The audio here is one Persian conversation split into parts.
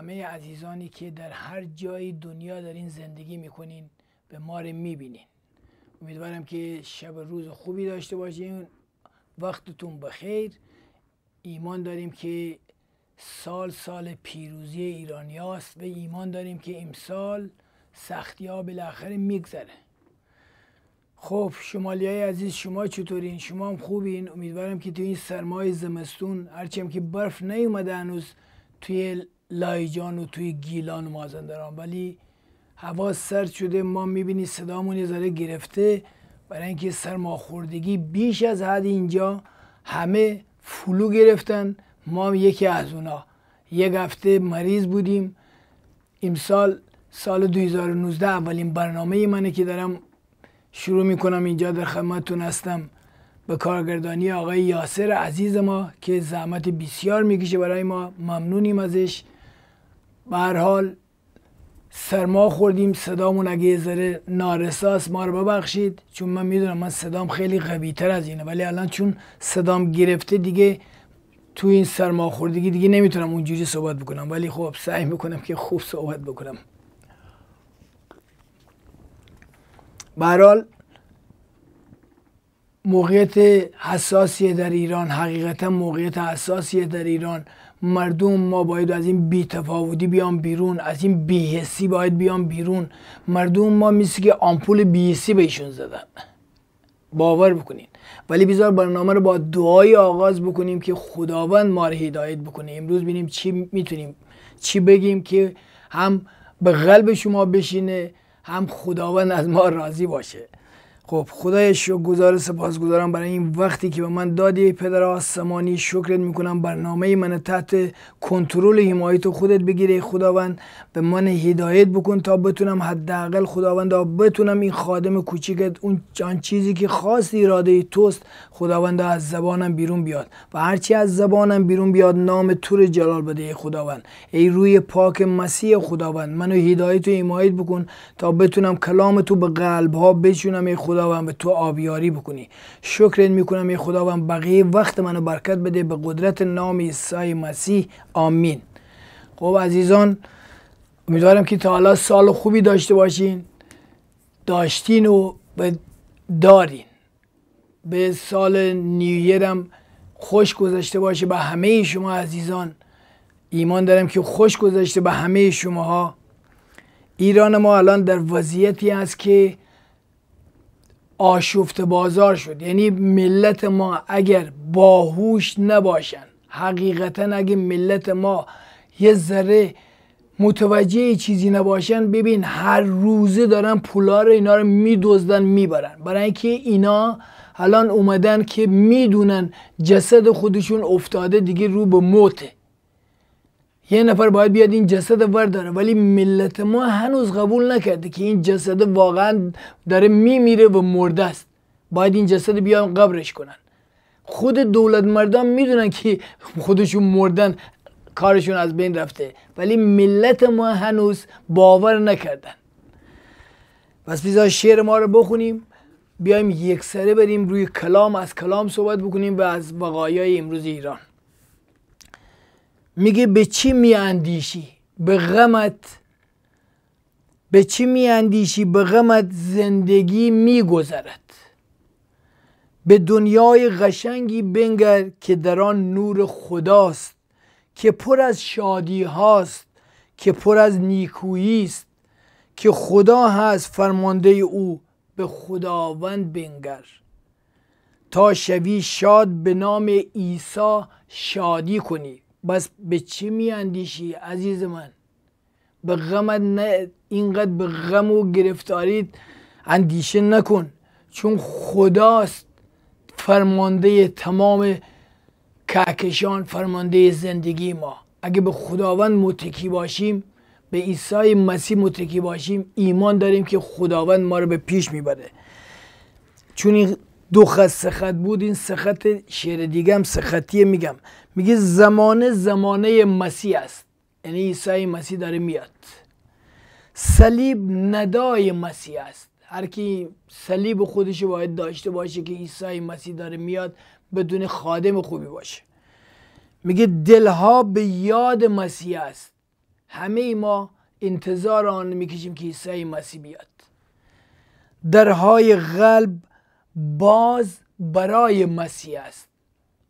همه عزیزانی که در هر جای دنیا در این زندگی میکنین به ما رو میبینین امیدوارم که شب روز خوبی داشته باشین وقتتون بخیر ایمان داریم که سال سال پیروزی ایرانی و ایمان داریم که امسال سختی ها بالاخره میگذره خب شمالی های عزیز شما چطورین؟ شما هم خوبین؟ امیدوارم که توی این سرمای زمستون هرچیم که برف نیومده هنوز توی لایجان و توی گیلان و مازندران ولی هوا سرد شده ما میبینی صدامون یه ذره گرفته برای اینکه سرماخوردگی بیش از حد اینجا همه فلو گرفتن ما یکی از اونا یک هفته مریض بودیم امسال سال 2019 اولین برنامه منه که دارم شروع میکنم اینجا در خدمتتون هستم به کارگردانی آقای یاسر عزیز ما که زحمت بسیار میکشه برای ما ممنونیم ازش به هر حال سرما خوردیم صدامون اگه یه ذره نارساست ما رو ببخشید چون من میدونم من صدام خیلی قوی تر از اینه ولی الان چون صدام گرفته دیگه تو این سرما خوردگی دیگه نمیتونم اونجوری صحبت بکنم ولی خب سعی میکنم که خوب صحبت بکنم برحال موقعیت حساسیه در ایران حقیقتا موقعیت حساسیه در ایران مردم ما باید از این بیتفاوتی بیام بیرون از این بیهسی باید بیام بیرون مردم ما مثل که آمپول بیهسی به ایشون زدن باور بکنین ولی بیزار برنامه رو با دعای آغاز بکنیم که خداوند ما رو هدایت بکنه امروز بینیم چی میتونیم چی بگیم که هم به قلب شما بشینه هم خداوند از ما راضی باشه خب خدای سپاس گذارم برای این وقتی که به من دادی پدر آسمانی شکرت میکنم برنامه من تحت کنترل حمایت خودت بگیره خداوند به من هدایت بکن تا بتونم حداقل خداوند بتونم این خادم کوچیکت اون جان چیزی که خاص اراده توست خداوند از زبانم بیرون بیاد و هرچی از زبانم بیرون بیاد نام تور جلال بده خداوند ای روی پاک مسیح خداوند منو هدایت و حمایت بکن تا بتونم کلام تو به قلب ها بچونم ای خدا خداوند به تو آبیاری بکنی شکرت میکنم ای خداوند بقیه وقت منو برکت بده به قدرت نام عیسی مسیح آمین خب عزیزان امیدوارم که تا حالا سال خوبی داشته باشین داشتین و دارین به سال نیویرم خوش گذشته باشه به همه شما عزیزان ایمان دارم که خوش گذشته به همه شماها ایران ما الان در وضعیتی است که آشفت بازار شد یعنی ملت ما اگر باهوش نباشن حقیقتا اگه ملت ما یه ذره متوجه چیزی نباشن ببین هر روزه دارن پولا رو اینا رو میدزدن میبرن برای اینکه اینا الان اومدن که میدونن جسد خودشون افتاده دیگه رو به موته یه نفر باید بیاد این جسد ورداره ولی ملت ما هنوز قبول نکرده که این جسد واقعا داره میمیره و مرده است باید این جسد بیان قبرش کنن خود دولت مردان میدونن که خودشون مردن کارشون از بین رفته ولی ملت ما هنوز باور نکردن پس بیزا شعر ما رو بخونیم بیایم یک سره بریم روی کلام از کلام صحبت بکنیم و از وقایای امروز ایران میگه به چی میاندیشی به غمت به چی میاندیشی به غمت زندگی میگذرد به دنیای قشنگی بنگر که در آن نور خداست که پر از شادی هاست که پر از نیکویی است که خدا هست فرمانده او به خداوند بنگر تا شوی شاد به نام عیسی شادی کنی بس به چه میاندیشی عزیز من به غمت نه اینقدر به غم و گرفتاریت اندیشه نکن چون خداست فرمانده تمام کهکشان فرمانده زندگی ما اگه به خداوند متکی باشیم به عیسی مسیح متکی باشیم ایمان داریم که خداوند ما رو به پیش میبره چون این دو خط سخت بود این سخت شعر دیگه هم میگم میگه زمانه زمانه مسیح است یعنی عیسی مسیح داره میاد صلیب ندای مسیح است هر کی صلیب خودش باید داشته باشه که عیسی مسیح داره میاد بدون خادم خوبی باشه میگه دلها به یاد مسیح است همه ما انتظار آن میکشیم که عیسی مسیح بیاد درهای قلب باز برای مسیح است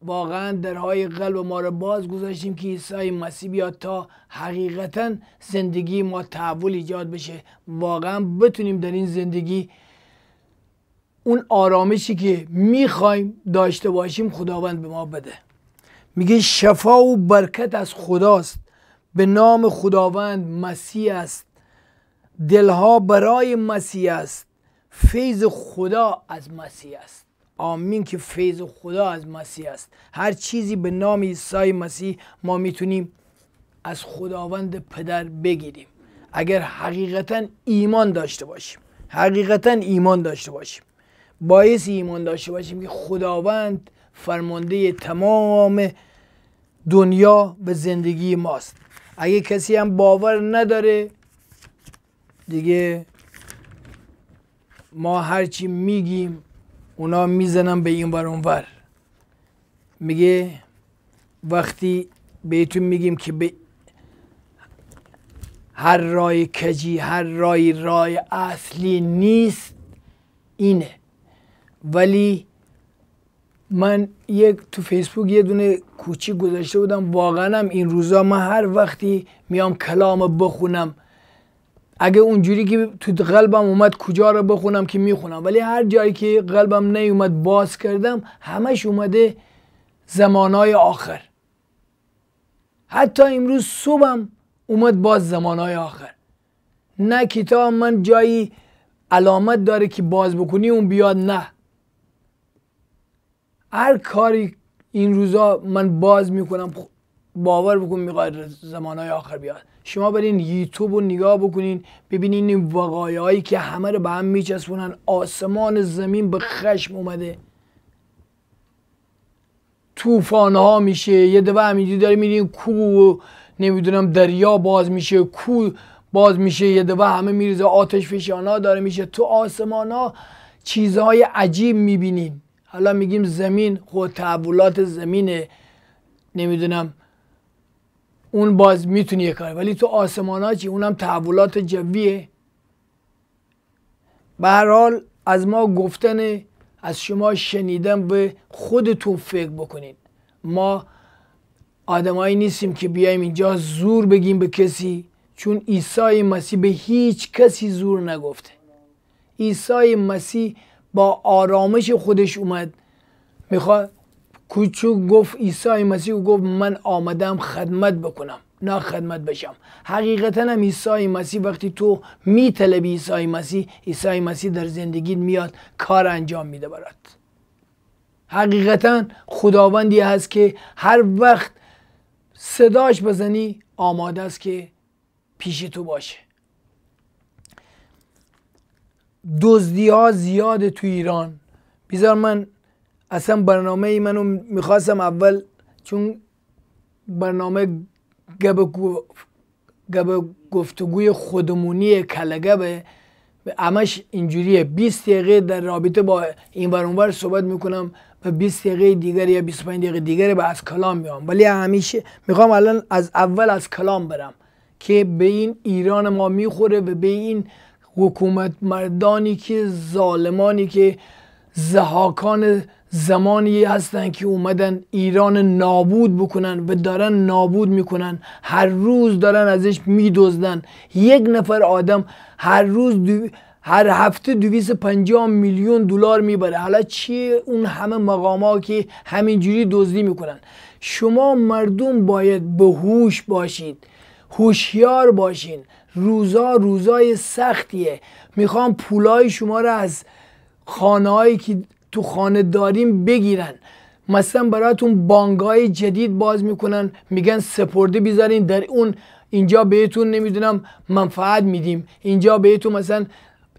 واقعا درهای قلب ما را باز گذاشتیم که عیسی مسیح بیاد تا حقیقتا زندگی ما تحول ایجاد بشه واقعا بتونیم در این زندگی اون آرامشی که میخوایم داشته باشیم خداوند به ما بده میگه شفا و برکت از خداست به نام خداوند مسیح است دلها برای مسیح است فیض خدا از مسیح است آمین که فیض خدا از مسیح است هر چیزی به نام عیسی مسیح ما میتونیم از خداوند پدر بگیریم اگر حقیقتا ایمان داشته باشیم حقیقتا ایمان داشته باشیم باعث ایمان داشته باشیم که خداوند فرمانده تمام دنیا به زندگی ماست اگه کسی هم باور نداره دیگه ما هرچی میگیم اونا میزنن به این بر ور میگه وقتی بهتون میگیم که به هر رای کجی هر رای رای اصلی نیست اینه ولی من یک تو فیسبوک یه دونه کوچی گذاشته بودم واقعا این روزا من هر وقتی میام کلام بخونم اگه اونجوری که تو قلبم اومد کجا رو بخونم که میخونم ولی هر جایی که قلبم نیومد باز کردم همش اومده زمانای آخر حتی امروز صبحم اومد باز زمانهای آخر نه کتاب من جایی علامت داره که باز بکنی اون بیاد نه هر کاری این روزا من باز میکنم باور بکن میخواد زمانهای آخر بیاد شما برین یوتیوب رو نگاه بکنین ببینین این وقایه هایی که همه رو به هم میچسبونن آسمان زمین به خشم اومده طوفان ها میشه یه دفعه همینجوری داره میرین کو نمیدونم دریا باز میشه کو باز میشه یه دفعه همه میریزه آتش فشان ها داره میشه تو آسمان ها چیزهای عجیب میبینین حالا میگیم زمین خود خب تحولات زمینه نمیدونم اون باز میتونی یه کار ولی تو آسمان ها چی اونم تحولات جویه به هر حال از ما گفتن از شما شنیدن به خودتون فکر بکنین ما آدمایی نیستیم که بیایم اینجا زور بگیم به کسی چون عیسی مسیح به هیچ کسی زور نگفته عیسی مسیح با آرامش خودش اومد میخواد کوچو گفت عیسی مسیح گفت من آمدم خدمت بکنم نه خدمت بشم حقیقتا هم عیسی مسیح وقتی تو میطلبی عیسی مسیح عیسی مسیح در زندگی میاد کار انجام میده برات حقیقتا خداوندی هست که هر وقت صداش بزنی آماده است که پیش تو باشه دزدی ها زیاده تو ایران بیزار من اصلا برنامه ای منو میخواستم اول چون برنامه گب, گفتگوی خودمونی کلگبه همش اینجوریه 20 دقیقه در رابطه با این ور صحبت میکنم و 20 دقیقه دیگر یا 25 دقیقه دیگر به از کلام میام ولی همیشه میخوام الان از اول از کلام برم که به این ایران ما میخوره و به این حکومت مردانی که ظالمانی که زهاکان زمانی هستن که اومدن ایران نابود بکنن و دارن نابود میکنن هر روز دارن ازش میدزدن یک نفر آدم هر روز هر هفته 250 میلیون دلار میبره حالا چی اون همه مقاما که همینجوری دزدی میکنن شما مردم باید به هوش باشید هوشیار باشین روزا روزای سختیه میخوام پولای شما را از هایی که تو خانه داریم بگیرن مثلا براتون بانگای جدید باز میکنن میگن سپرده بیزارین در اون اینجا بهتون نمیدونم منفعت میدیم اینجا بهتون مثلا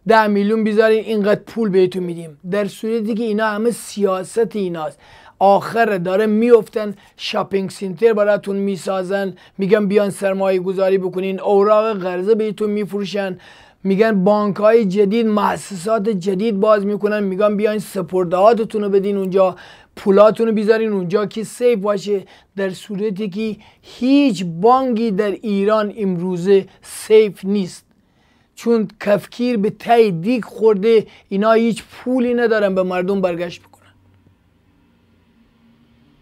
ده میلیون بیزارین اینقدر پول بهتون میدیم در صورتی که اینا همه سیاست ایناست آخر داره میفتن شاپینگ سینتر براتون میسازن میگن بیان سرمایه گذاری بکنین اوراق قرضه بهتون میفروشن میگن بانک های جدید مؤسسات جدید باز میکنن میگن بیاین سپردهاتتون رو بدین اونجا پولاتون رو اونجا که سیف باشه در صورتی که هیچ بانگی در ایران امروزه سیف نیست چون کفکیر به تی دیگ خورده اینا هیچ پولی ندارن به مردم برگشت بکنن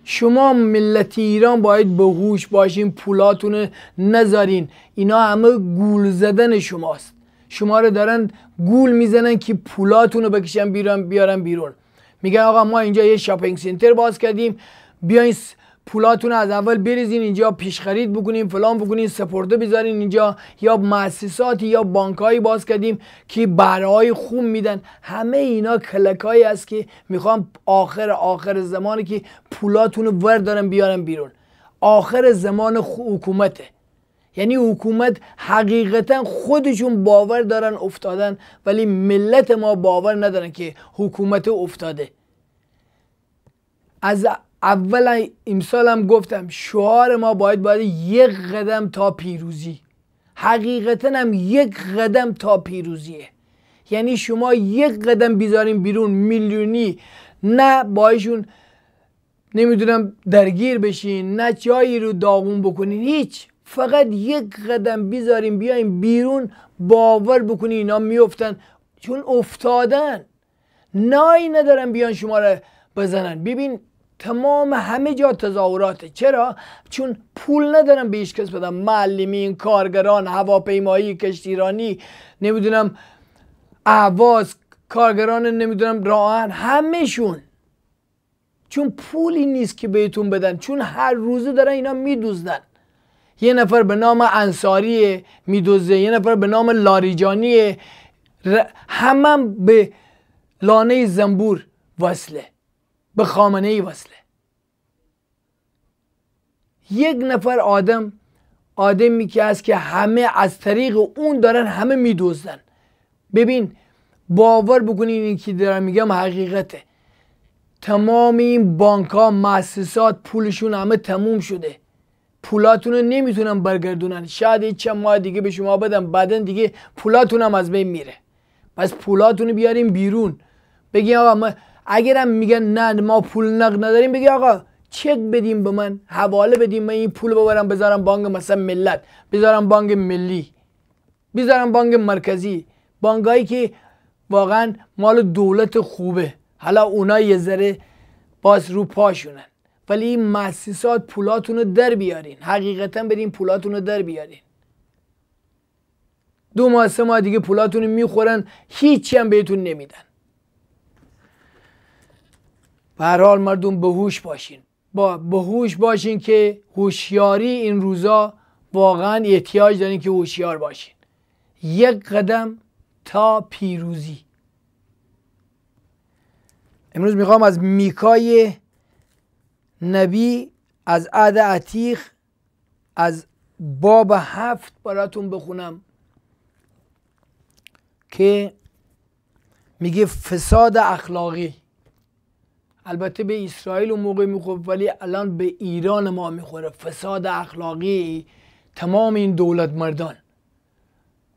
شما ملت ایران باید به هوش باشین پولاتون نذارین اینا همه گول زدن شماست شما رو دارن گول میزنن که پولاتون رو بکشن بیارن, بیارن بیرون میگن آقا ما اینجا یه شاپینگ سنتر باز کردیم بیاین پولاتون از اول بریزین اینجا پیش خرید بکنین فلان بکنین سپرده بذارین اینجا یا مؤسساتی یا بانکهایی باز کردیم که برای خون میدن همه اینا کلکایی است که میخوام آخر آخر زمانی که پولاتون رو دارن بیارن بیرون آخر زمان حکومته یعنی حکومت حقیقتا خودشون باور دارن افتادن ولی ملت ما باور ندارن که حکومت افتاده از اول امسال هم گفتم شعار ما باید باید یک قدم تا پیروزی حقیقتا هم یک قدم تا پیروزیه یعنی شما یک قدم بیزاریم بیرون میلیونی نه بایشون نمیدونم درگیر بشین نه جایی رو داغون بکنین هیچ فقط یک قدم بیزاریم بیایم بیرون باور بکنی اینا میفتن چون افتادن نایی ندارن بیان شما را بزنن ببین تمام همه جا تظاهراته چرا چون پول ندارن به هیچ کس بدن معلمین کارگران هواپیمایی کشتیرانی نمیدونم احواز کارگران نمیدونم راهن همهشون چون پولی نیست که بهتون بدن چون هر روزه دارن اینا میدوزدن یه نفر به نام انصاری میدوزه یه نفر به نام لاریجانی همم به لانه زنبور وصله به خامنه ای وصله یک نفر آدم آدمی که هست که همه از طریق اون دارن همه میدوزن ببین باور بکنین این که دارم میگم حقیقته تمام این بانک ها مؤسسات پولشون همه تموم شده پولاتون رو نمیتونن برگردونن شاید چه چند ماه دیگه به شما بدن بعدا دیگه پولاتون هم از بین میره پس پولاتون رو بیاریم بیرون بگی آقا ما اگرم میگن نه ما پول نق نداریم بگی آقا چک بدیم به من حواله بدیم من این پول ببرم بذارم بانک مثلا ملت بذارم بانک ملی بذارم بانک مرکزی بانکایی که واقعا مال دولت خوبه حالا اونا یه ذره باز رو پاشونن ولی این پولاتونو پولاتون رو در بیارین حقیقتا برین پولاتون رو در بیارین دو ماه سه ماه دیگه پولاتون رو میخورن هیچی هم بهتون نمیدن به هر حال مردم بهوش باشین با هوش باشین که هوشیاری این روزا واقعا احتیاج دارین که هوشیار باشین یک قدم تا پیروزی امروز میخوام از میکای نبی از عد عتیق از باب هفت براتون بخونم که میگه فساد اخلاقی البته به اسرائیل اون موقع میخورد ولی الان به ایران ما میخوره فساد اخلاقی تمام این دولت مردان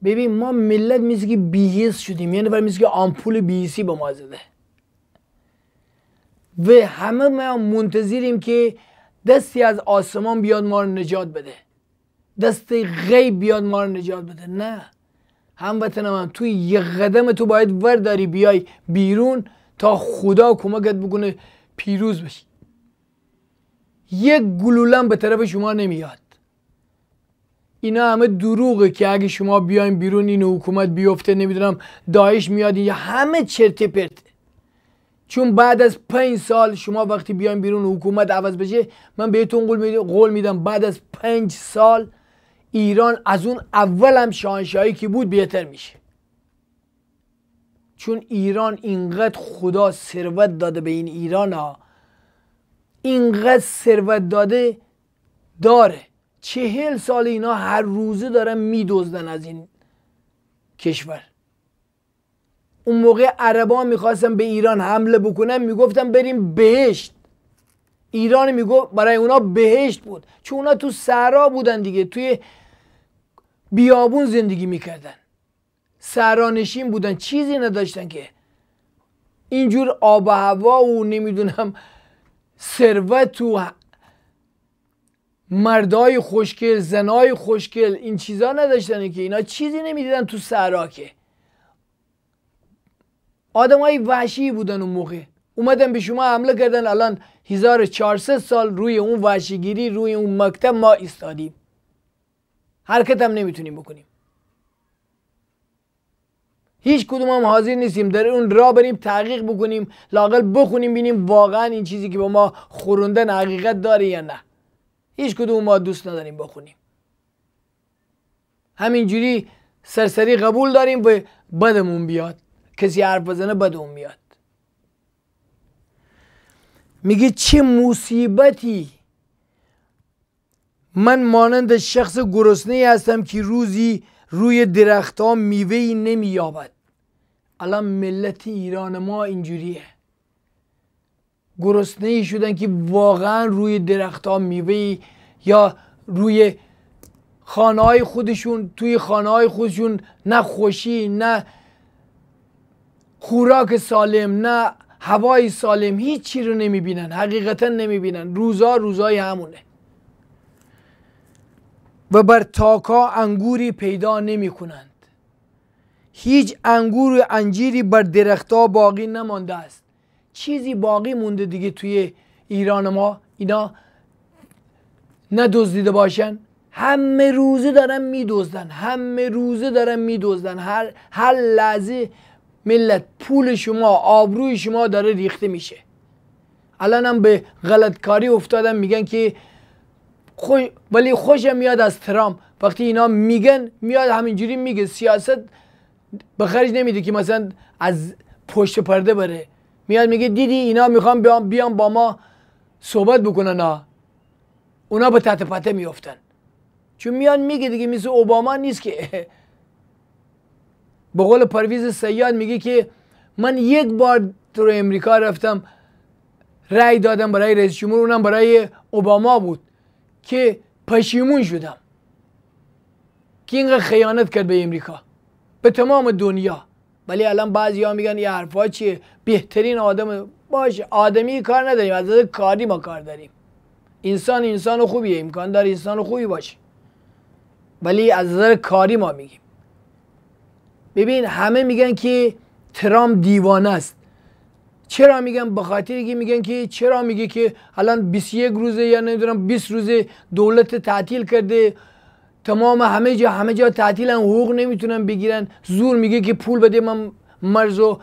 ببین ما ملت میزگی که بیهیس شدیم یعنی نفر میگه آمپول بیهیسی به ما زده و همه ما منتظریم که دستی از آسمان بیاد ما رو نجات بده دست غیب بیاد ما رو نجات بده نه هموطنم هم توی یه قدم تو باید ورداری بیای بیرون تا خدا کمکت بکنه پیروز بشی یک گلولم به طرف شما نمیاد اینا همه دروغه که اگه شما بیاین بیرون این حکومت بیفته نمیدونم داعش میاد یا همه چرت پرته چون بعد از پنج سال شما وقتی بیاین بیرون حکومت عوض بشه من بهتون قول میدم بعد از پنج سال ایران از اون اول هم شانشایی که بود بهتر میشه چون ایران اینقدر خدا ثروت داده به این ایران ها اینقدر ثروت داده داره چهل سال اینا هر روزه دارن میدوزدن از این کشور اون موقع عربا میخواستن به ایران حمله بکنن میگفتن بریم بهشت ایران میگفت برای اونا بهشت بود چون اونا تو صحرا بودن دیگه توی بیابون زندگی میکردن سرانشین بودن چیزی نداشتن که اینجور آب و هوا و نمیدونم ثروت و مردای خوشکل زنای خوشکل این چیزا نداشتن که اینا چیزی نمیدیدن تو سرا که آدمای وحشی بودن اون موقع اومدن به شما حمله کردن الان 1400 سال روی اون وحشیگیری روی اون مکتب ما ایستادیم حرکت هم نمیتونیم بکنیم هیچ کدوم هم حاضر نیستیم در اون را بریم تحقیق بکنیم لاقل بخونیم بینیم واقعا این چیزی که با ما خوروندن حقیقت داره یا نه هیچ کدوم ما دوست نداریم بخونیم همینجوری سرسری قبول داریم و بدمون بیاد کسی حرف بزنه بد میاد میگه چه مصیبتی من مانند شخص گرسنه هستم که روزی روی درخت ها میوه ای نمییابد الان ملت ایران ما اینجوریه گرسنه ای شدن که واقعا روی درخت ها میوه یا روی خانه های خودشون توی خانه های خودشون نه خوشی نه خوراک سالم نه هوای سالم چی رو نمیبینن حقیقتا نمیبینن روزا روزای همونه و بر تاکا انگوری پیدا نمیکنند هیچ انگور و انجیری بر درختها باقی نمانده است چیزی باقی مونده دیگه توی ایران ما اینا ندزدیده باشن همه روزه دارن میدزدن همه روزه دارن میدزدن هر هر لحظه ملت پول شما آبروی شما داره ریخته میشه الان هم به غلطکاری افتادن میگن که خوش ولی خوشم میاد از ترام وقتی اینا میگن میاد همینجوری میگه سیاست به خرج نمیده که مثلا از پشت پرده بره میاد میگه دیدی اینا میخوان بیان, با ما صحبت بکنن ها اونا به تحت پته میفتن چون میان میگه دیگه مثل اوباما نیست که به قول پرویز سیاد میگه که من یک بار تو امریکا رفتم رأی دادم برای رئیس جمهور اونم برای اوباما بود که پشیمون شدم که اینقدر خیانت کرد به امریکا به تمام دنیا ولی الان بعضی ها میگن یه حرفا چیه بهترین آدم باش آدمی کار نداریم از کاری ما کار داریم انسان انسان خوبیه امکان داره انسان خوبی باشه ولی از نظر کاری ما میگیم ببین همه میگن که ترامپ دیوانه است چرا میگن به خاطر که میگن که چرا میگه که الان 21 روزه یا نمیدونم 20 روزه دولت تعطیل کرده تمام همه جا همه جا تعطیلن حقوق نمیتونن بگیرن زور میگه که پول بده من مرز و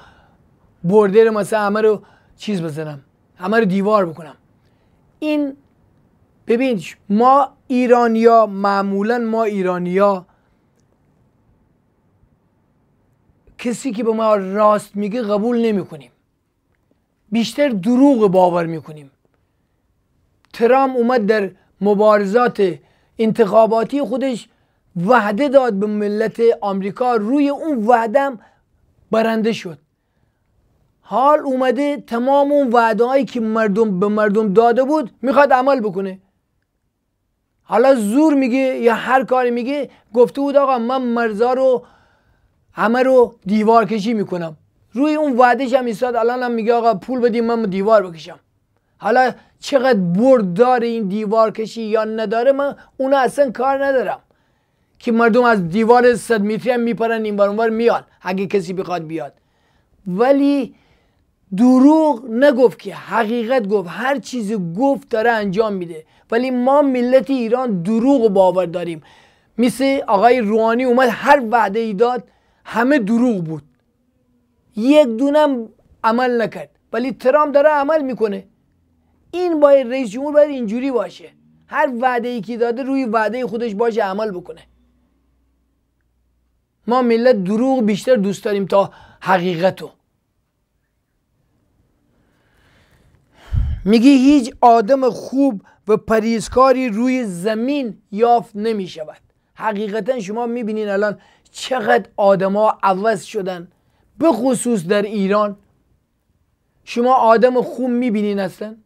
بردر مثلا همه رو چیز بزنم همه رو دیوار بکنم این ببین ما ایرانیا معمولا ما ایرانیا کسی که به ما راست میگه قبول نمیکنیم بیشتر دروغ باور میکنیم ترام اومد در مبارزات انتخاباتی خودش وعده داد به ملت آمریکا روی اون وعدم برنده شد حال اومده تمام اون وعده هایی که مردم به مردم داده بود میخواد عمل بکنه حالا زور میگه یا هر کاری میگه گفته بود آقا من مرزا رو همه رو دیوار کشی میکنم روی اون وعدش هم ایستاد الان هم میگه آقا پول بدیم من دیوار بکشم حالا چقدر برد داره این دیوار کشی یا نداره من اون اصلا کار ندارم که مردم از دیوار صد متری هم میپرن این بار میان اگه کسی بخواد بیاد ولی دروغ نگفت که حقیقت گفت هر چیزی گفت داره انجام میده ولی ما ملت ایران دروغ و باور داریم مثل آقای روانی اومد هر وعده ای داد همه دروغ بود یک دونم عمل نکرد ولی ترامپ داره عمل میکنه این باید رئیس جمهور باید اینجوری باشه هر وعده ای که داده روی وعده خودش باشه عمل بکنه ما ملت دروغ بیشتر دوست داریم تا حقیقتو میگی هیچ آدم خوب و پریزکاری روی زمین یافت نمیشود. حقیقتا شما میبینین الان چقدر آدما عوض شدن به خصوص در ایران شما آدم خوب میبینین هستن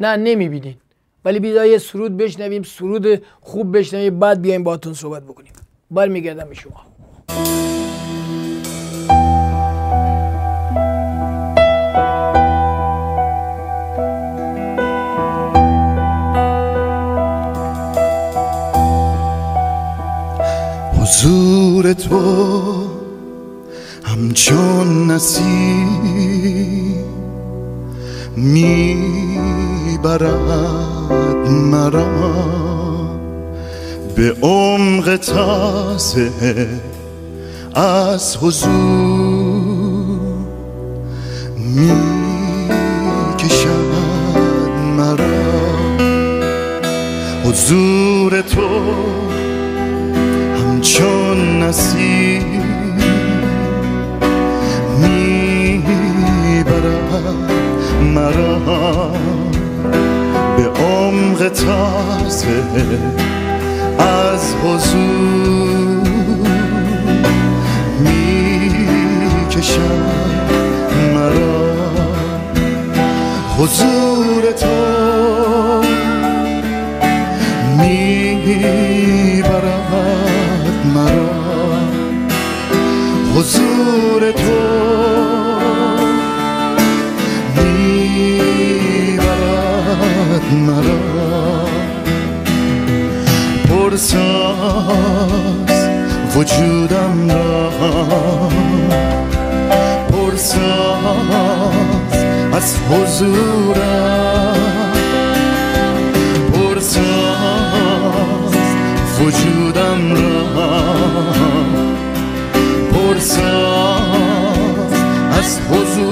نه نمیبینین ولی بیدای سرود بشنویم سرود خوب بشنویم بعد بیایم باتون صحبت بکنیم برمیگردم به شما حضور تو همچون می میبرد مرا به عمق تازه از حضور می میکشد مرا حضور تو چون نسیم میبرد مرا به عمق تازه از حضور میکشد مرا حضور تو وجودم را پرساز از حضورم پرساز وجودم را پرساز از حضورم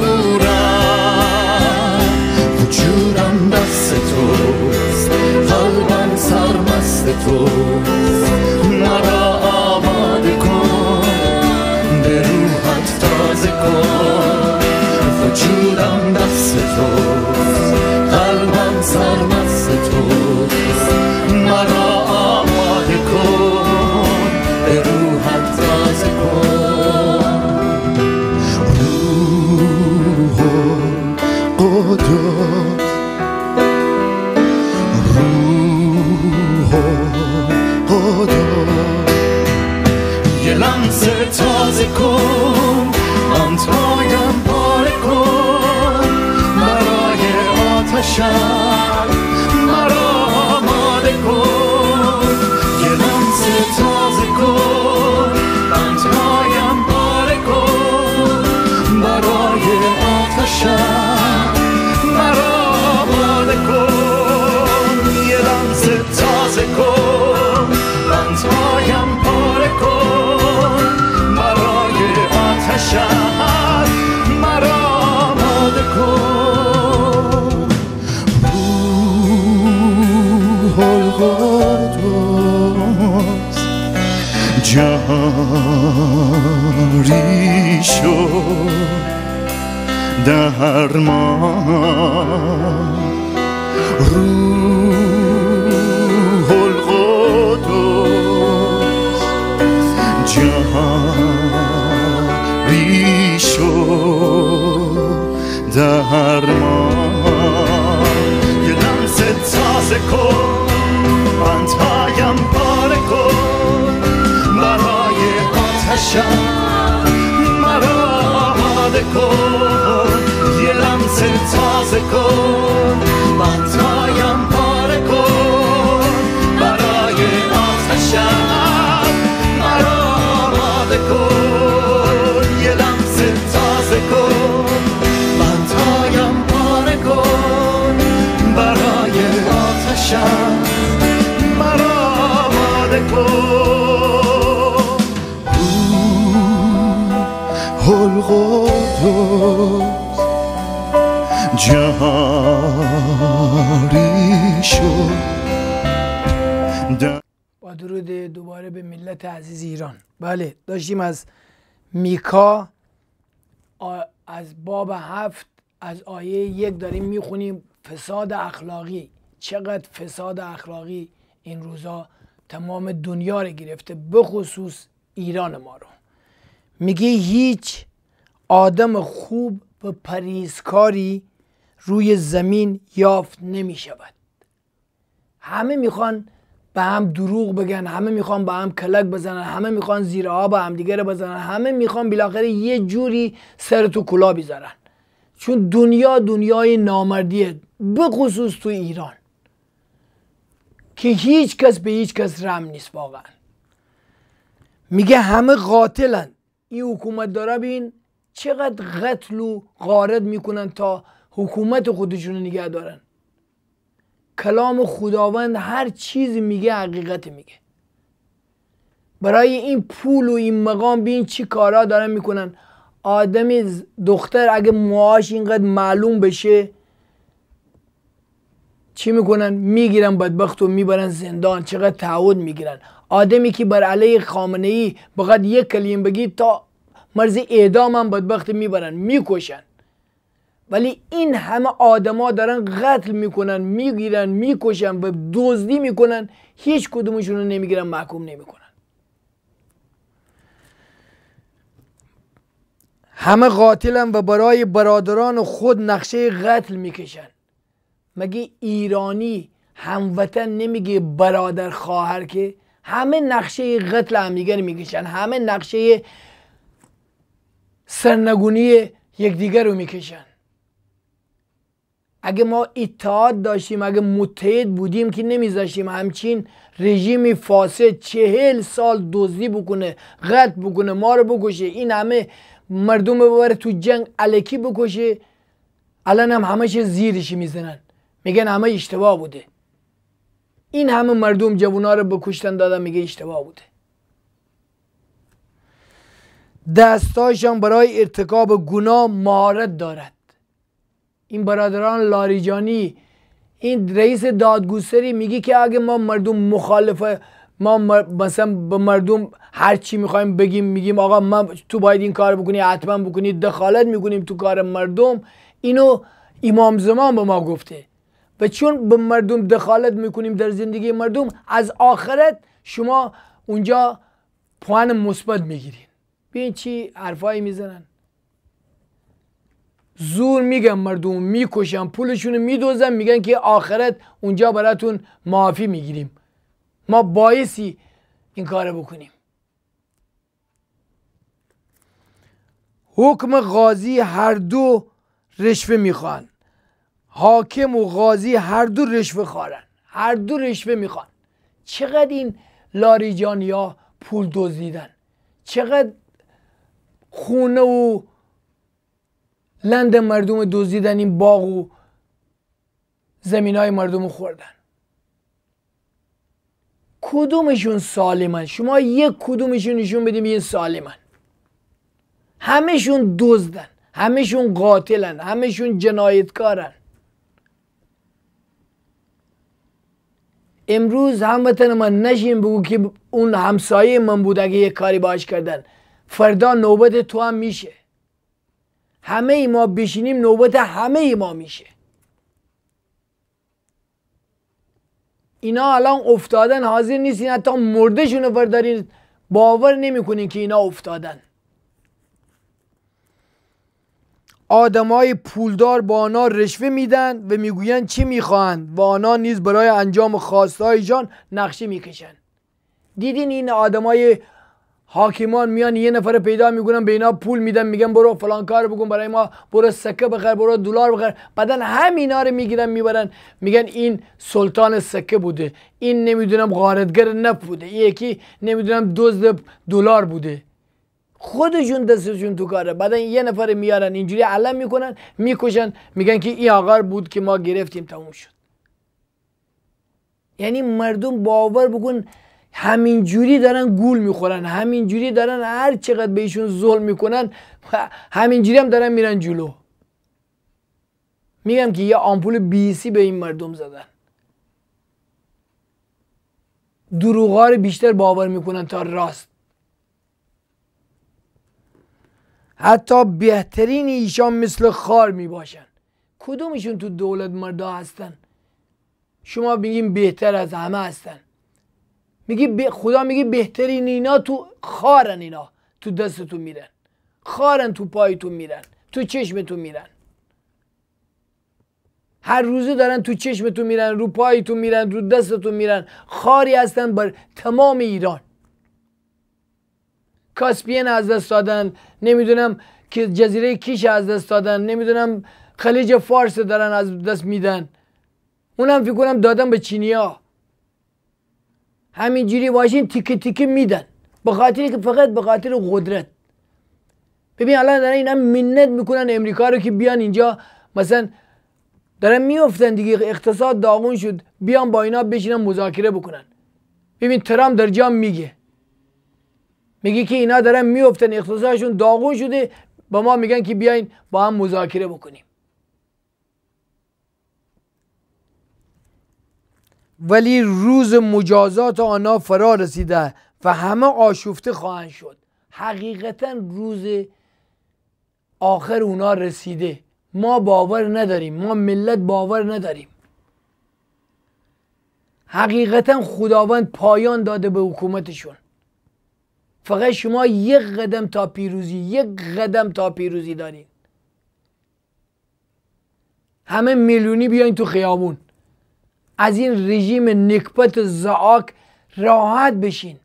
جاری شد در ما روح القدس جاری شد در ما Շա մարո հադեքո Երանցե ցազեքո در دوباره به ملت عزیز ایران بله داشتیم از میکا از باب هفت از آیه یک داریم میخونیم فساد اخلاقی چقدر فساد اخلاقی این روزا تمام دنیا رو گرفته بخصوص ایران ما رو میگه هیچ آدم خوب و پریزکاری روی زمین یافت نمیشود همه میخوان به هم دروغ بگن همه میخوان به هم کلک بزنن همه میخوان زیرها به هم دیگر بزنن همه میخوان بالاخره یه جوری سر تو کلا بیزارن چون دنیا دنیای نامردیه به خصوص تو ایران که هیچ کس به هیچ کس رم نیست واقعا میگه همه قاتلن این حکومت داره بین چقدر قتل و غارت میکنن تا حکومت خودشون نگه دارن کلام خداوند هر چیزی میگه حقیقت میگه برای این پول و این مقام بین چی کارا دارن میکنن آدمی دختر اگه معاش اینقدر معلوم بشه چی میکنن میگیرن بدبخت و میبرن زندان چقدر تعود میگیرن آدمی که بر علی خامنه ای یک کلیم بگید تا مرز اعدام هم بدبخت میبرن میکشن ولی این همه آدما دارن قتل میکنن میگیرن میکشن و دزدی میکنن هیچ کدومشون رو نمیگیرن محکوم نمیکنن همه قاتلن و برای برادران خود نقشه قتل میکشن مگه ایرانی هموطن نمیگه برادر خواهر که همه نقشه قتل همدیگر میکشن همه نقشه سرنگونی یکدیگر رو میکشن اگه ما اتحاد داشتیم اگه متحد بودیم که نمیذاشیم همچین رژیم فاسد چهل سال دزدی بکنه غد بکنه ما رو بکشه این همه مردم ببره تو جنگ علکی بکشه الان هم همش زیرش میزنن میگن همه اشتباه بوده این همه مردم جوونا رو بکشتن دادن میگه اشتباه بوده دستاشان برای ارتکاب گناه مهارت دارد این برادران لاریجانی این رئیس دادگستری میگی که اگه ما مردم مخالفه ما مثلا به مردم هر چی میخوایم بگیم میگیم آقا ما تو باید این کار بکنی حتما بکنی دخالت میکنیم تو کار مردم اینو امام زمان به ما گفته و چون به مردم دخالت میکنیم در زندگی مردم از آخرت شما اونجا پوان مثبت میگیرین ببین چی حرفایی میزنن زور میگن مردم میکشن پولشون میدوزن میگن که آخرت اونجا براتون معافی میگیریم ما باعثی این کار بکنیم حکم غازی هر دو رشوه میخوان حاکم و غازی هر دو رشوه خوارن هر دو رشوه میخوان چقدر این لاریجانیا یا پول دزدیدن چقدر خونه و لند مردم دزدیدن این باغ و زمین های مردم خوردن کدومشون سالمن شما یک کدومشون نشون بدیم یه سالمن همشون دزدن همشون قاتلن همشون جنایتکارن امروز هموطن من نشین بگو که اون همسایه من بود اگه یه کاری باش کردن فردا نوبت تو هم میشه همه ما بشینیم نوبت همه ما میشه اینا الان افتادن حاضر نیستین حتی مردشون رو بردارین باور نمیکنین که اینا افتادن آدمای پولدار با آنها رشوه میدن و میگویند چی میخواهند و آنها نیز برای انجام جان نقشه میکشند دیدین این آدمای حاکمان میان یه نفر پیدا میکنن به اینا پول میدن میگن برو فلان کار بکن برای ما برو سکه بخر برو دلار بخر بعدا همینا رو میگیرن میبرن میگن این سلطان سکه بوده این نمیدونم غارتگر نفت بوده یکی نمیدونم دزد دلار بوده خودشون دستشون تو کاره بعدا یه نفر میارن اینجوری علم میکنن میکشن میگن که این آقا بود که ما گرفتیم تموم شد یعنی مردم باور بکن همینجوری دارن گول میخورن همینجوری دارن هر چقدر بهشون ظلم میکنن همینجوری هم دارن میرن جلو میگم که یه آمپول بیسی به این مردم زدن دروغار بیشتر باور میکنن تا راست حتی بهترین ایشان مثل خار میباشن کدومشون تو دولت مردا هستن شما بگیم بهتر از همه هستن میگی خدا میگه بهترین اینا تو خارن اینا تو دستتون میرن خارن تو پایتون میرن تو چشمتون میرن هر روزه دارن تو چشمتون میرن رو پایتون میرن رو دستتون میرن خاری هستن بر تمام ایران کاسپین از دست دادن نمیدونم که جزیره کیش از دست دادن نمیدونم خلیج فارس دارن از دست میدن اونم فکر کنم دادن به چینیا همینجوری واشین تیکه تیکه میدن به خاطر که فقط به خاطر قدرت ببین الان دارن اینا منت میکنن امریکا رو که بیان اینجا مثلا دارن میافتن دیگه اقتصاد داغون شد بیان با اینا بشینن مذاکره بکنن ببین ترام در جام میگه میگه که اینا دارن میافتن اقتصادشون داغون شده با ما میگن که بیاین با هم مذاکره بکنیم ولی روز مجازات آنها فرا رسیده و همه آشفته خواهند شد حقیقتا روز آخر اونا رسیده ما باور نداریم ما ملت باور نداریم حقیقتا خداوند پایان داده به حکومتشون فقط شما یک قدم تا پیروزی یک قدم تا پیروزی دارین همه میلیونی بیاین تو خیابون از این رژیم نکبت زعاک راحت بشین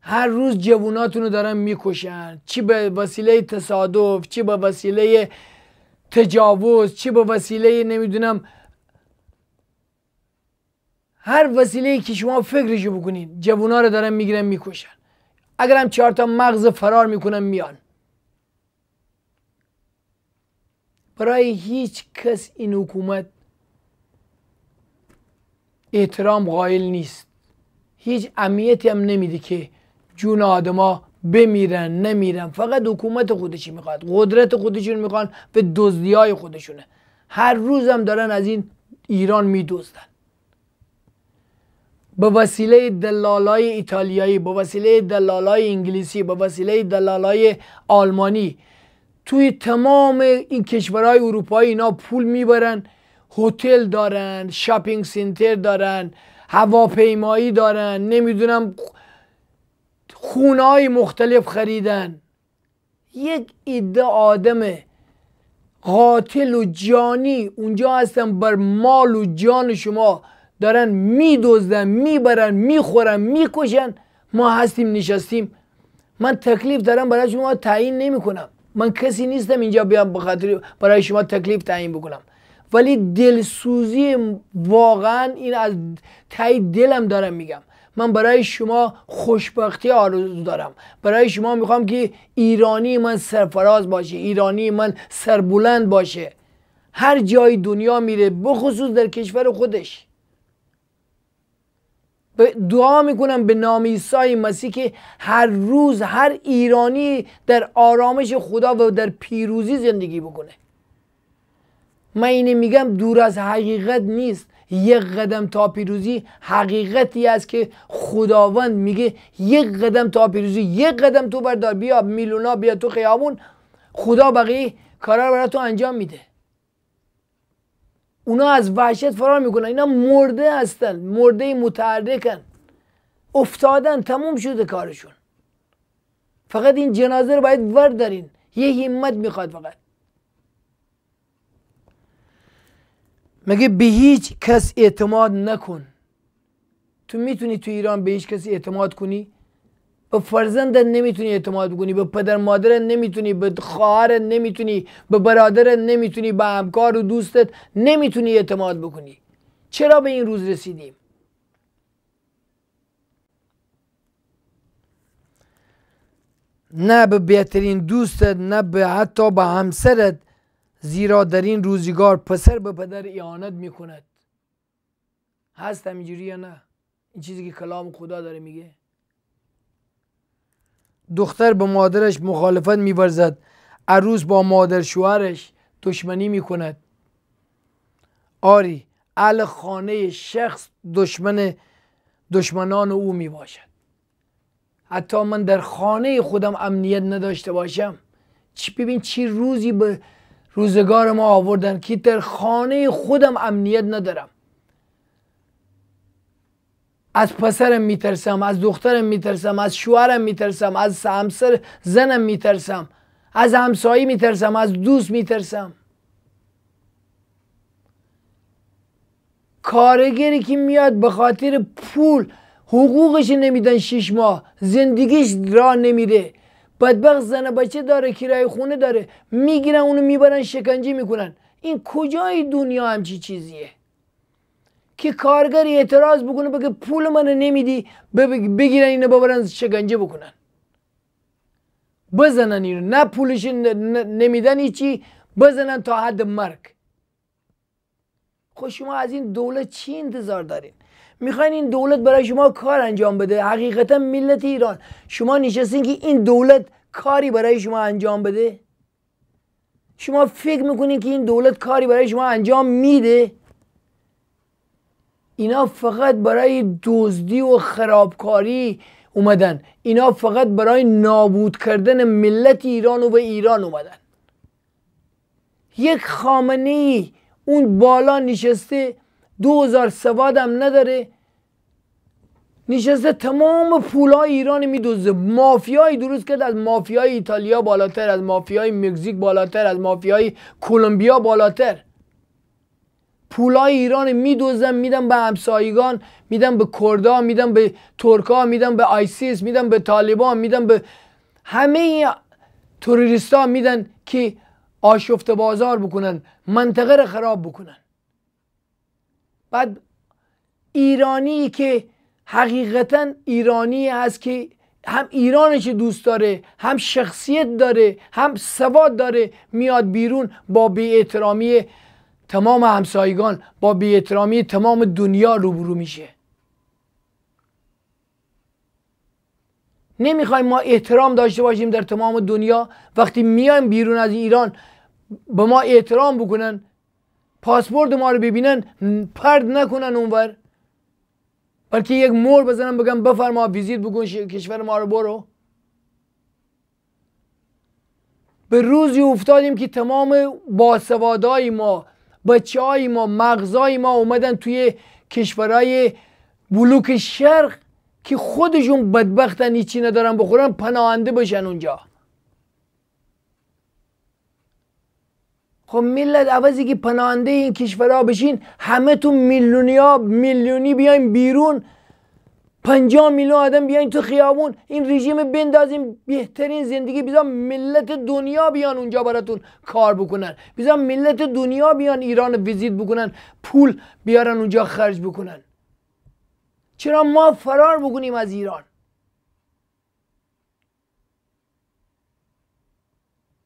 هر روز جووناتون رو دارن میکشن چی به وسیله تصادف چی به وسیله تجاوز چی به وسیله نمیدونم هر وسیله که شما فکرشو بکنین جوونا رو دارن میگیرن میکشن اگرم چهار تا مغز فرار میکنن میان برای هیچ کس این حکومت احترام قائل نیست هیچ امیتی هم نمیده که جون آدما بمیرن نمیرن فقط حکومت خودشی میخواد قدرت خودشون میخوان به دزدی های خودشونه هر روز هم دارن از این ایران میدوزدن. به وسیله دلالای ایتالیایی به وسیله دلالای انگلیسی به وسیله دلالای آلمانی توی تمام این کشورهای اروپایی اینا پول میبرن هتل دارن شاپینگ سنتر دارن هواپیمایی دارن نمیدونم خونهای مختلف خریدن یک ایده آدم قاتل و جانی اونجا هستن بر مال و جان شما دارن میدوزن میبرن میخورن میکشن ما هستیم نشستیم من تکلیف دارم برای شما تعیین نمیکنم من کسی نیستم اینجا بیام بخاطر برای شما تکلیف تعیین بکنم ولی دلسوزی واقعا این از تای دلم دارم میگم من برای شما خوشبختی آرزو دارم برای شما میخوام که ایرانی من سرفراز باشه ایرانی من سربلند باشه هر جای دنیا میره بخصوص در کشور خودش دعا میکنم به نام عیسی مسیح که هر روز هر ایرانی در آرامش خدا و در پیروزی زندگی بکنه من اینه میگم دور از حقیقت نیست یک قدم تا پیروزی حقیقتی است که خداوند میگه یک قدم تا پیروزی یک قدم تو بردار بیا میلونا بیا تو خیابون خدا بقیه کارا برای تو انجام میده اونا از وحشت فرار میکنن اینا مرده هستن مرده متحرکن افتادن تموم شده کارشون فقط این جنازه رو باید وردارین یه همت میخواد فقط مگه به هیچ کس اعتماد نکن تو میتونی تو ایران به هیچ کسی اعتماد کنی به فرزندت نمیتونی اعتماد بکنی به پدر مادر نمیتونی به خواهرت نمیتونی به برادرت نمیتونی به همکار و دوستت نمیتونی اعتماد بکنی چرا به این روز رسیدیم نه به بهترین دوستت نه به حتی به همسرت زیرا در این روزگار پسر به پدر اعانت میکند هست همینجوری یا نه این چیزی که کلام خدا داره میگه دختر به مادرش مخالفت میورزد عروس با مادر شوهرش دشمنی میکند آری اهل خانه شخص دشمن دشمنان او میباشد حتی من در خانه خودم امنیت نداشته باشم چی ببین چی روزی به روزگار ما آوردن که در خانه خودم امنیت ندارم از پسرم میترسم از دخترم میترسم از شوهرم میترسم از همسر زنم میترسم از همسایی میترسم از دوست میترسم کارگری که میاد به خاطر پول حقوقش نمیدن شیش ماه زندگیش را نمیره بدبخت زن بچه داره کرای خونه داره میگیرن اونو میبرن شکنجه میکنن این کجای دنیا همچی چیزیه که کارگر اعتراض بکنه بگه پول منو نمیدی بگیرن اینو ببرن شکنجه بکنن بزنن اینو نه پولش نمیدن هیچی بزنن تا حد مرگ خب شما از این دولت چی انتظار دارین میخواین این دولت برای شما کار انجام بده حقیقتا ملت ایران شما نشستین که این دولت کاری برای شما انجام بده شما فکر میکنین که این دولت کاری برای شما انجام میده اینا فقط برای دزدی و خرابکاری اومدن اینا فقط برای نابود کردن ملت ایران و به ایران اومدن یک خامنه ای اون بالا نشسته دو هزار هم نداره نشسته تمام پولای ایران میدوزه مافیایی درست کرد از مافیای ایتالیا بالاتر از مافیای مکزیک بالاتر از مافیای کلمبیا بالاتر پولای ایران میدوزم میدم به همسایگان میدم به کردا میدم به ترکا میدم به آیسیس میدم به طالبان میدم به همه تروریستا میدن که آشفت بازار بکنن منطقه رو خراب بکنن بعد ایرانی که حقیقتا ایرانی هست که هم ایرانش دوست داره هم شخصیت داره هم سواد داره میاد بیرون با بی تمام همسایگان با احترامی تمام دنیا روبرو میشه نمیخوایم ما احترام داشته باشیم در تمام دنیا وقتی میایم بیرون از ایران به ما احترام بکنن پاسپورت ما رو ببینن پرد نکنن اونور بلکه یک مور بزنن بگم بفرما ویزیت بکن کشور ما رو برو به روزی افتادیم که تمام باسوادای ما بچه های ما مغزای ما اومدن توی کشورهای بلوک شرق که خودشون بدبختن هیچی ندارن بخورن پناهنده بشن اونجا خب ملت عوضی که پناهنده این کشورها بشین همه تو میلیونی ها میلیونی بیاین بیرون پنجاه میلیون آدم بیاین تو خیابون این رژیم بندازیم بهترین زندگی بیزا ملت دنیا بیان اونجا براتون کار بکنن بیزا ملت دنیا بیان ایران ویزیت بکنن پول بیارن اونجا خرج بکنن چرا ما فرار بکنیم از ایران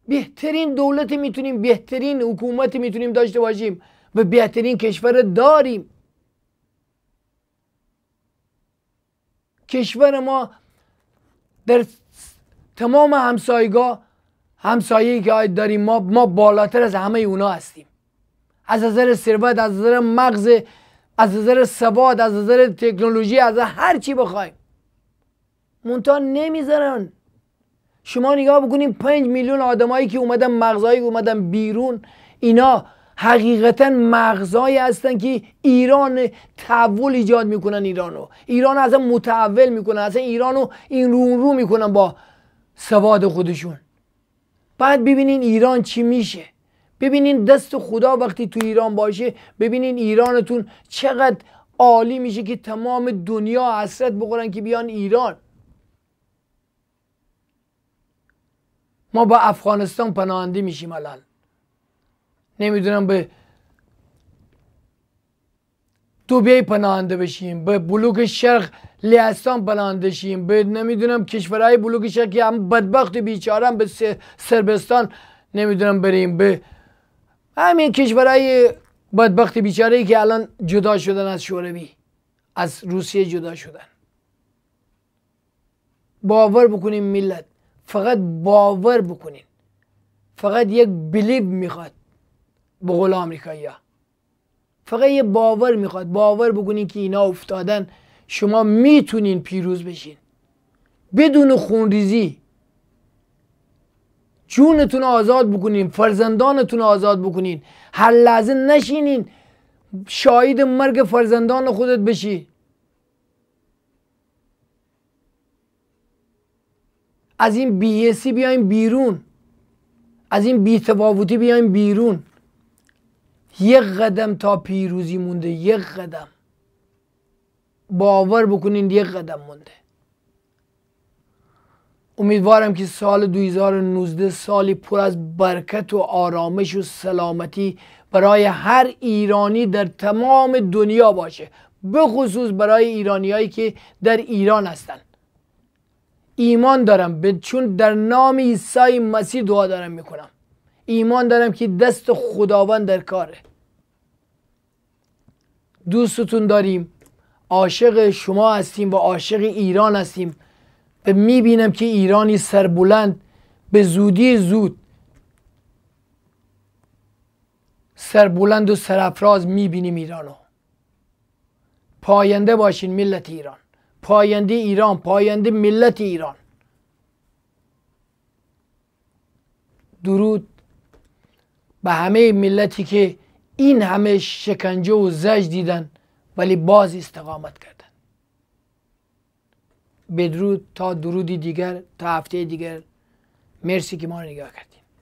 بهترین دولت میتونیم بهترین حکومت میتونیم داشته باشیم و بهترین کشور داریم کشور ما در تمام همسایگاه همسایه‌ای که داریم ما ما بالاتر از همه اونا هستیم از نظر ثروت از نظر مغز از نظر سواد از نظر تکنولوژی از هر چی بخوایم مونتا نمیذارن شما نگاه بکنیم پنج میلیون آدمایی که اومدن مغزایی اومدن بیرون اینا حقیقتا مغزایی هستن که ایران تحول ایجاد میکنن ایرانو ایران از متحول میکنن اصلا ایرانو این رو رو میکنن با سواد خودشون بعد ببینین ایران چی میشه ببینین دست خدا وقتی تو ایران باشه ببینین ایرانتون چقدر عالی میشه که تمام دنیا حسرت بخورن که بیان ایران ما با افغانستان پناهنده میشیم الان نمیدونم به دوبیه پناهنده بشیم به بلوک شرق لیستان پناهنده شیم به نمیدونم کشورهای بلوک شرقی هم بدبخت بیچاره به سربستان نمیدونم بریم به همین کشورهای بدبخت بیچاره که الان جدا شدن از شوروی از روسیه جدا شدن باور بکنیم ملت فقط باور بکنین فقط یک بلیب میخواد به قول آمریکایی فقط یه باور میخواد باور بکنین که اینا افتادن شما میتونین پیروز بشین بدون خونریزی جونتون آزاد بکنین فرزندانتون آزاد بکنین هر لحظه نشینین شاید مرگ فرزندان خودت بشی از این بیهسی بیایم بیرون از این بیتفاوتی بیایم بیرون یک قدم تا پیروزی مونده یک قدم باور بکنین یک قدم مونده امیدوارم که سال 2019 سالی پر از برکت و آرامش و سلامتی برای هر ایرانی در تمام دنیا باشه بخصوص برای ایرانیایی که در ایران هستند ایمان دارم به چون در نام عیسی مسیح دعا دارم میکنم ایمان دارم که دست خداوند در کاره دوستتون داریم عاشق شما هستیم و عاشق ایران هستیم و میبینم که ایرانی سربلند به زودی زود سربلند و سرافراز میبینیم ایرانو پاینده باشین ملت ایران پاینده ایران پاینده ملت ایران درود به همه ملتی که این همه شکنجه و زج دیدن ولی باز استقامت کردن بدرود تا درودی دیگر تا هفته دیگر مرسی که ما رو نگاه کردیم